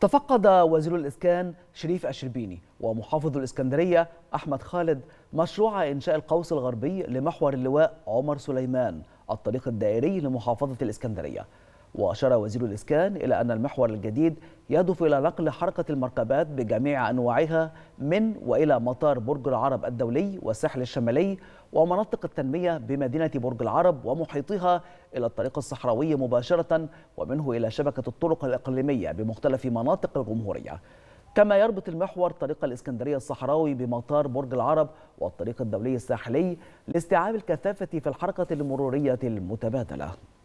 تفقد وزير الإسكان شريف أشربيني ومحافظ الإسكندرية أحمد خالد مشروع إنشاء القوس الغربي لمحور اللواء عمر سليمان الطريق الدائري لمحافظة الإسكندرية وأشار وزير الإسكان إلى أن المحور الجديد يهدف إلى نقل حركة المركبات بجميع أنواعها من وإلى مطار برج العرب الدولي والساحل الشمالي ومناطق التنمية بمدينة برج العرب ومحيطها إلى الطريق الصحراوي مباشرة ومنه إلى شبكة الطرق الإقليمية بمختلف مناطق الجمهورية كما يربط المحور طريق الإسكندرية الصحراوي بمطار برج العرب والطريق الدولي الساحلي لاستيعاب الكثافة في الحركة المرورية المتبادلة